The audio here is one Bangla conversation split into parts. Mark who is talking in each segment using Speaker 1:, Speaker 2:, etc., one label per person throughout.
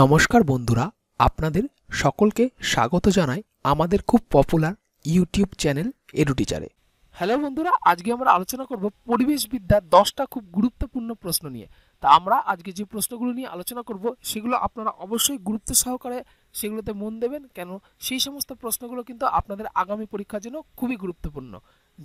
Speaker 1: নমস্কার বন্ধুরা আপনাদের সকলকে স্বাগত জানাই আমাদের খুব পপুলার ইউটিউব চ্যানেল এডুটিচারে হ্যালো বন্ধুরা আজকে আমরা আলোচনা করব বিদ্যার দশটা খুব গুরুত্বপূর্ণ প্রশ্ন নিয়ে তা আমরা আজকে যে প্রশ্নগুলো নিয়ে আলোচনা করব সেগুলো আপনারা অবশ্যই গুরুত্ব সহকারে সেগুলোতে মন দেবেন কেন সেই সমস্ত প্রশ্নগুলো কিন্তু আপনাদের আগামী পরীক্ষার জন্য খুবই গুরুত্বপূর্ণ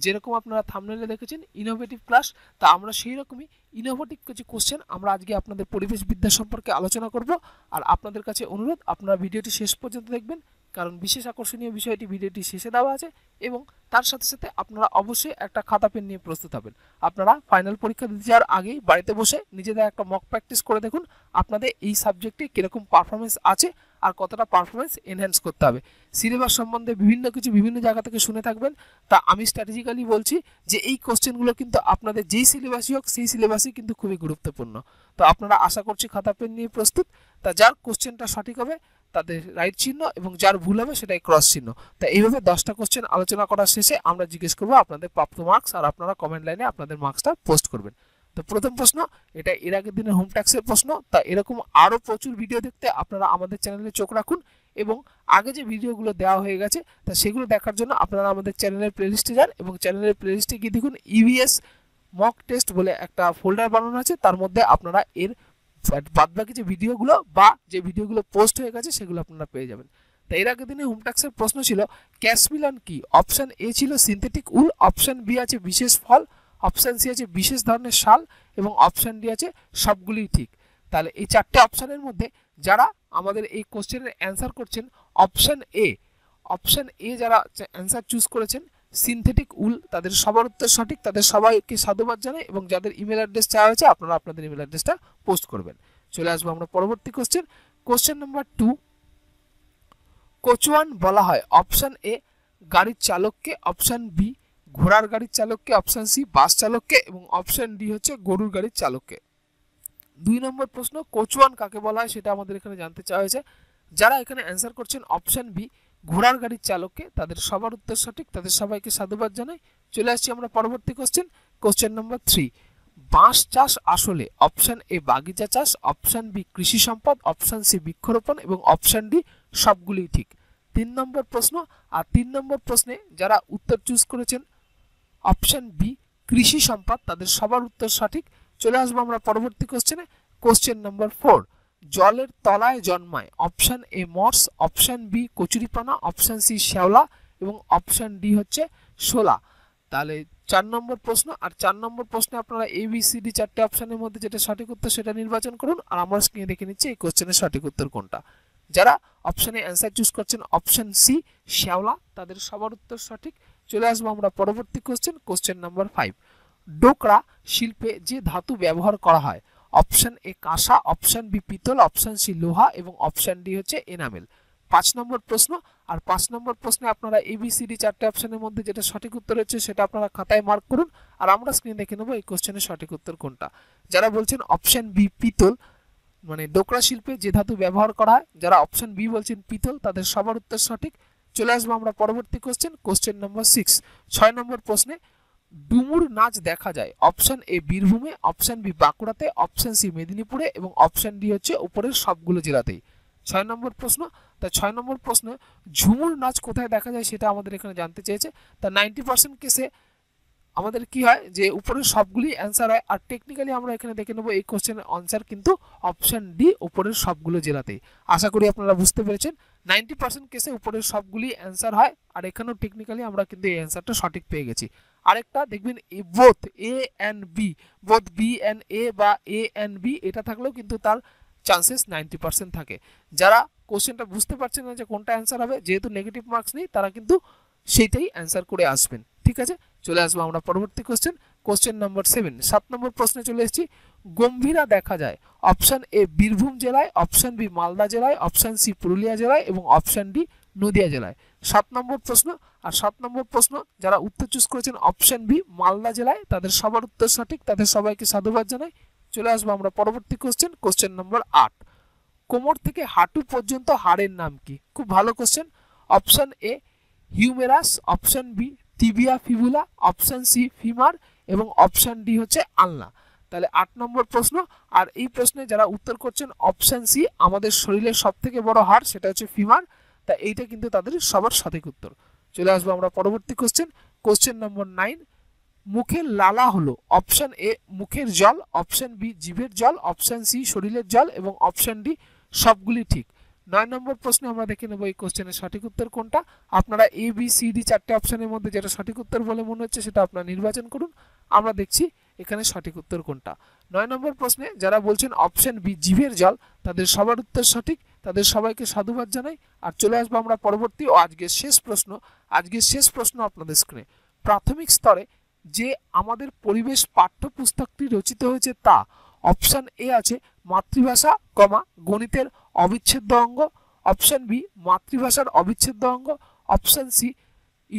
Speaker 1: যেরকম আপনারা থামনেলে দেখেছেন ইনোভেটিভ ক্লাস তা আমরা সেই রকমই ইনোভেটিভ কিছু কোশ্চেন আমরা আজকে আপনাদের পরিবেশ বিদ্যা সম্পর্কে আলোচনা করব আর আপনাদের কাছে অনুরোধ আপনারা ভিডিওটি শেষ পর্যন্ত দেখবেন কারণ বিশেষ আকর্ষণীয় বিষয়টি ভিডিওটি শেষে দেওয়া আছে এবং তার সাথে সাথে আপনারা অবশ্যই একটা খাতা পেন নিয়ে প্রস্তুত হবেন আপনারা ফাইনাল পরীক্ষা দিতে যাওয়ার আগেই বাড়িতে বসে নিজেদের একটা মক প্র্যাকটিস করে দেখুন আপনাদের এই সাবজেক্টে কীরকম পারফরমেন্স আছে আর কতটা পারফরমেন্স এনহ্যান্স করতে হবে সিলেবাস সম্বন্ধে বিভিন্ন কিছু বিভিন্ন জায়গা থেকে শুনে থাকবেন তা আমি স্ট্র্যাটেজিক্যালি বলছি যে এই কোশ্চেনগুলো কিন্তু আপনাদের যেই সিলেবাসই হোক সেই সিলেবাসই কিন্তু খুবই গুরুত্বপূর্ণ তো আপনারা আশা করছি খাতা পেন নিয়ে প্রস্তুত তা যার কোশ্চেনটা সঠিক হবে তাদের রাইট চিহ্ন এবং যার ভুল হবে সেটাই ক্রস চিহ্ন তা এইভাবে দশটা কোশ্চেন আলোচনা করার শেষে আমরা জিজ্ঞেস করবো আপনাদের প্রাপ্ত মার্কস আর আপনারা কমেন্ট লাইনে আপনাদের মার্কসটা পোস্ট করবেন তো প্রথম প্রশ্ন এটা এর আগের দিনের হোম ট্যাক্সের প্রশ্ন তা এরকম আরও প্রচুর ভিডিও দেখতে আপনারা আমাদের চ্যানেলে চোখ রাখুন এবং আগে যে ভিডিওগুলো দেওয়া হয়ে গেছে তা সেগুলো দেখার জন্য আপনারা আমাদের চ্যানেলের প্লেলিস্টে যান এবং চ্যানেলের প্লেলিস্টে গিয়ে দেখুন ইভিএস মক টেস্ট বলে একটা ফোল্ডার বানানো আছে তার মধ্যে আপনারা এর বাদবাকি যে ভিডিওগুলো বা যে ভিডিওগুলো পোস্ট হয়ে গেছে সেগুলো আপনারা পেয়ে যাবেন তো এর আগের দিনে হোমট্যাক্সের প্রশ্ন ছিল ক্যাশমিলন কি অপশান এ ছিল সিনথেটিক উল অপশান বি আছে বিশেষ ফল অপশান সি আছে বিশেষ ধরনের সাল এবং অপশান ডি আছে সবগুলি ঠিক তাহলে এই চারটে অপশানের মধ্যে যারা আমাদের এই কোশ্চেনের অ্যান্সার করছেন অপশান এ অপশান এ যারা অ্যান্সার চুজ করেছেন সিনথেটিক উল তাদের সবার উত্তর সঠিক তাদের সবাইকে সাধুবাদ জানাই এবং যাদের ইমেল অ্যাড্রেস চাওয়া হয়েছে আপনারা আপনাদের ইমেল অ্যাড্রেসটা পোস্ট করবেন চলে আসবো আমরা পরবর্তী কোশ্চেন কোশ্চেন নাম্বার টু কোচওয়ান বলা হয় অপশান এ গাড়ির চালককে অপশান বি ঘোড়ার গাড়ির চালককে অপশন সি বাস চালককে এবং অপশান ডি হচ্ছে গরুর গাড়ির চালককে দুই নম্বর প্রশ্ন কোচওয়ান কাকে বলা হয় সেটা আমাদের এখানে জানতে চাওয়া হয়েছে যারা এখানে অ্যান্সার করছেন অপশান বি ঘোড়ার গাড়ির চালককে তাদের সবার উত্তর সঠিক তাদের সবাইকে সাধুবাদ জানাই চলে আসছি আমরা পরবর্তী কোশ্চেন কোশ্চেন নম্বর থ্রি বাঁশ চাষ আসলে অপশান এ বাগিচা চাষ অপশন বি কৃষি সম্পদ অপশন সি বৃক্ষরোপণ এবং অপশান ডি সবগুলি ঠিক তিন নম্বর প্রশ্ন আর তিন নম্বর প্রশ্নে যারা উত্তর চুজ করেছেন অপশান বি কৃষি সম্পদ তাদের সবার উত্তর সঠিক চলে আসবো আমরা পরবর্তী কোশ্চেনে কোশ্চেন নাম্বার ফোর জলের তলায় জন্মায় option A moss option B কচুরিপানা অপশান সি শ্যাওলা এবং অপশান ডি হচ্ছে শোলা তাহলে চার নম্বর প্রশ্ন আর চার নম্বর প্রশ্নে আপনারা এ বি সি ডি চারটে অপশানের মধ্যে যেটা সঠিক উত্তর সেটা নির্বাচন করুন আর আমরা স্ক্রিনে দেখে নিচ্ছি এই কোশ্চেনের সঠিক উত্তর কোনটা যারা অপশানে অ্যান্সার চুজ করছেন অপশান সি শ্যাওলা তাদের সবার উত্তর সঠিক চলে আসবো আমরা পরবর্তী question question number five Dokra শিল্পে যে ধাতু ব্যবহার করা হয় অপশান এ কাঁসা অপশান বি পিতল অপশান সি লোহা এবং অপশান ডি হচ্ছে এনামেল পাঁচ নম্বর প্রশ্ন আর পাঁচ নম্বর প্রশ্নে আপনারা এবিসিডি চারটে অপশানের মধ্যে যেটা সঠিক উত্তর হচ্ছে সেটা আপনারা খাতায় মার্ক করুন আর আমরা স্ক্রিনে দেখে নেবো এই কোশ্চেনের সঠিক উত্তর কোনটা যারা বলছেন অপশান বি পিতল মানে ডোকরা শিল্পে যে ধাতু ব্যবহার করা হয় যারা অপশান বি বলছেন পিতল তাদের সবার উত্তর সঠিক চলে আসবো আমরা পরবর্তী কোশ্চেন কোশ্চেন নম্বর সিক্স ছয় নম্বর প্রশ্নে ডুমুর নাচ দেখা যায় অপশান এ বীরভূমে অপশান বি বাঁকুড়াতে অপশান সি মেদিনীপুরে এবং অপশান ডি হচ্ছে উপরের সবগুলো জেলাতেই ছয় নম্বর প্রশ্ন তা ছয় নম্বর প্রশ্ন ঝুমুর নাচ কোথায় দেখা যায় সেটা আমাদের এখানে জানতে চেয়েছে তা নাইনটি পার্সেন্ট কেসে আমাদের কি হয় যে উপরের সবগুলি অ্যান্সার হয় আর টেকনিক্যালি আমরা এখানে দেখে নেবো এই কোশ্চেনের অ্যান্সার কিন্তু অপশান ডি উপরের সবগুলো জেলাতেই আশা করি আপনারা বুঝতে পেরেছেন নাইনটি পার্সেন্ট কেসে উপরের সবগুলি অ্যান্সার হয় আর এখানেও টেকনিক্যালি আমরা কিন্তু এই অ্যান্সারটা সঠিক পেয়ে গেছি আরেকটা দেখবেন A both A and B both B and A বা এ অ্যান্ড বি এটা থাকলেও কিন্তু তার চান্সেস নাইনটি পার্সেন্ট থাকে যারা কোশ্চেনটা বুঝতে পারছেন না যে কোনটা অ্যান্সার হবে যেহেতু নেগেটিভ মার্কস নেই তারা কিন্তু সেইটাই অ্যান্সার করে আসবেন ঠিক আছে চলে আসবো আমরা পরবর্তী কোশ্চেন কোশ্চেন নম্বর সেভেন সাত নম্বর প্রশ্নে চলে এসেছি গম্ভীরা দেখা যায় অপশান এ বীরভূম জেলায় অপশান বি মালদা জেলায় অপশান সি পুরুলিয়া জেলায় এবং অপশান ডি নদিয়া জেলায় সাত নম্বর প্রশ্ন আর সাত নম্বর প্রশ্ন যারা উত্তর চুজ করেছেন অপশান বি মালদা জেলায় তাদের সবার উত্তর সঠিক তাদের সবাইকে সাধুবাদ জানাই চলে আসবো আমরা পরবর্তী কোশ্চেন কোশ্চেন নম্বর আট কোমর থেকে হাঁটু পর্যন্ত হাড়ের নাম কি খুব ভালো question option A humerus option B tibia fibula option C femur এবং অপশান ডি হচ্ছে আলনা তাহলে আট নম্বর প্রশ্ন আর এই প্রশ্নে যারা উত্তর করছেন অপশান সি আমাদের শরীরের সব থেকে বড় হার সেটা হচ্ছে ফিমার তা এইটা কিন্তু তাদের সবার সঠিক উত্তর চলে আসবো আমরা পরবর্তী কোশ্চেন কোশ্চেন নম্বর নাইন মুখের লালা হলো অপশান এ মুখের জল অপশান বি জিভের জল অপশান সি শরীরের জল এবং অপশান ডি সবগুলি ঠিক নয় নম্বর প্রশ্নে আমরা দেখে নেব এই কোশ্চেনের সঠিক উত্তর কোনটা আপনারা এ বি সি ডি চারটে অপশানের মধ্যে যেটা সঠিক উত্তর বলে মনে হচ্ছে সেটা আপনারা নির্বাচন করুন আমরা দেখছি এখানে সঠিক উত্তর কোনটা নয় নম্বর প্রশ্নে যারা বলছেন অপশন বি জীবের জল তাদের সবার উত্তর সঠিক তাদের সবাইকে সাধুবাদ জানাই আর চলে আসবো আমরা পরবর্তী ও আজকের শেষ প্রশ্ন আজকের শেষ প্রশ্ন আপনাদের স্ক্রিনে প্রাথমিক স্তরে যে আমাদের পরিবেশ পাঠ্যপুস্তকটি রচিত হয়েছে তা অপশান এ আছে মাতৃভাষা কমা গণিতের অবিচ্ছেদ্য অঙ্গ অপশান বি মাতৃভাষার অবিচ্ছেদ্য অঙ্গ অপশন সি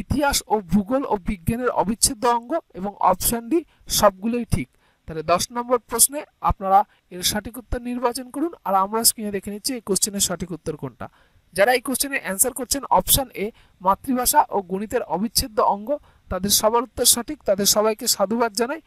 Speaker 1: ইতিহাস ও ভূগোল ও বিজ্ঞানের অবিচ্ছেদ্য অঙ্গ এবং অপশান ডি সবগুলোই ঠিক তাহলে দশ নম্বর প্রশ্নে আপনারা এর সঠিক উত্তর নির্বাচন করুন আর আমরা স্ক্রিনে দেখে নিচ্ছি এই কোশ্চেনের সঠিক উত্তর কোনটা যারা এই কোশ্চেনের অ্যান্সার করছেন অপশান এ মাতৃভাষা ও গণিতের অবিচ্ছেদ্য অঙ্গ তাদের সবার উত্তর সঠিক তাদের সবাইকে সাধুবাদ জানাই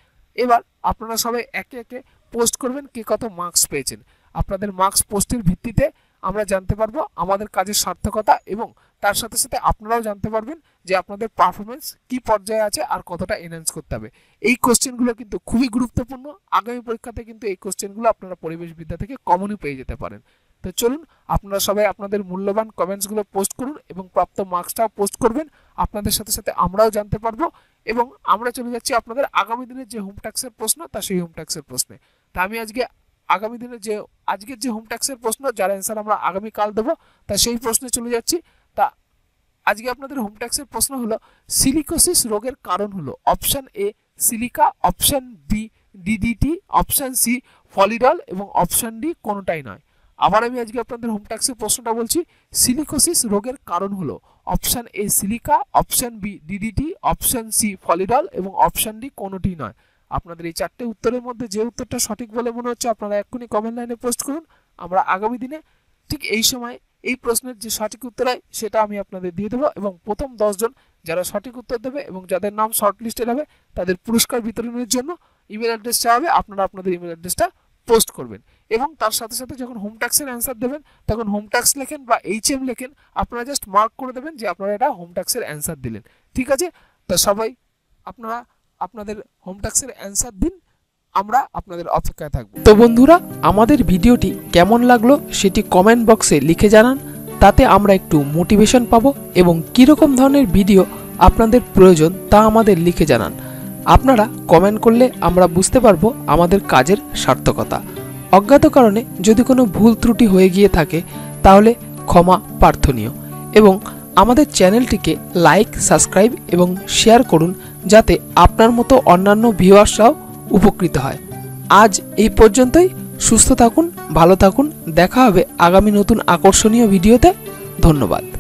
Speaker 1: এবার আপনারা সবাই একে একে পোস্ট করবেন কে কত মার্কস পেয়েছেন আপনাদের মার্কস পোস্টের ভিত্তিতে আমরা জানতে পারবো আমাদের কাজের সার্থকতা এবং তার সাথে সাথে আপনারাও জানতে পারবেন যে আপনাদের পারফরমেন্স কি পর্যায়ে আছে আর কতটা এনহ্যান্স করতে হবে এই কোশ্চেনগুলো কিন্তু খুবই গুরুত্বপূর্ণ আগামী পরীক্ষাতে কিন্তু এই কোশ্চেনগুলো আপনারা পরিবেশবিদ্যা থেকে কমনই পেয়ে যেতে পারেন তো চলুন আপনারা সবাই আপনাদের মূল্যবান কমেন্টসগুলো পোস্ট করুন এবং প্রাপ্ত মার্কসটাও পোস্ট করবেন আপনাদের সাথে সাথে আমরাও জানতে পারবো এবং আমরা চলে যাচ্ছি আপনাদের আগামী দিনের যে হোমটাক্সের প্রশ্ন তা সেই হোমটাক্সের প্রশ্নে তা আমি আজকে আগামী দিনে যে আজকের যে হোম ট্যাক্সের প্রশ্ন যার অ্যান্সার আমরা আগামীকাল দেবো তা সেই প্রশ্নে চলে যাচ্ছি তা আজকে আপনাদের হোম ট্যাক্সের প্রশ্ন হলো সিলিকোসিস রোগের কারণ হলো option A silica option B DDT option C Folidol এবং অপশান ডি কোনোটাই নয় আবার আমি আজকে আপনাদের হোম ট্যাক্সের প্রশ্নটা বলছি সিলিকোসিস রোগের কারণ হলো option A silica option B DDT option C Folidol এবং অপশান ডি কোনোটি নয় আপনাদের এই চারটে উত্তরের মধ্যে যে উত্তরটা সঠিক বলে মনে হচ্ছে আপনারা এক্ষুনি কমেন্ট লাইনে পোস্ট করুন আমরা আগামী দিনে ঠিক এই সময় এই প্রশ্নের যে সঠিক উত্তর হয় সেটা আমি আপনাদের দিয়ে দেবো এবং প্রথম দশজন যারা সঠিক উত্তর দেবে এবং যাদের নাম শর্ট লিস্টেড হবে তাদের পুরস্কার বিতরণের জন্য ইমেল অ্যাড্রেস চাওয়াবে আপনারা আপনাদের ইমেল অ্যাড্রেসটা পোস্ট করবেন এবং তার সাথে সাথে যখন হোম ট্যাক্সের অ্যান্সার দেবেন তখন হোম ট্যাক্স লেখেন বা এইচ এম লেখেন আপনারা জাস্ট মার্ক করে দেবেন যে আপনারা এটা হোম ট্যাক্সের অ্যান্সার দিলেন ঠিক আছে তা সবাই আপনারা আপনাদের হোম টাক্সের অ্যান্সার দিন আমরা আপনাদের অপেক্ষায় থাকবো তো বন্ধুরা আমাদের ভিডিওটি কেমন লাগলো সেটি কমেন্ট বক্সে লিখে জানান তাতে আমরা একটু মোটিভেশন পাবো এবং কীরকম ধরনের ভিডিও আপনাদের প্রয়োজন তা আমাদের লিখে জানান আপনারা কমেন্ট করলে আমরা বুঝতে পারবো আমাদের কাজের সার্থকতা অজ্ঞাত কারণে যদি কোনো ভুল ত্রুটি হয়ে গিয়ে থাকে তাহলে ক্ষমা প্রার্থনীয় এবং আমাদের চ্যানেলটিকে লাইক সাবস্ক্রাইব এবং শেয়ার করুন যাতে আপনার মতো অন্যান্য ভিউয়ার্সরাও উপকৃত হয় আজ এই পর্যন্তই সুস্থ থাকুন ভালো থাকুন দেখা হবে আগামী নতুন আকর্ষণীয় ভিডিওতে ধন্যবাদ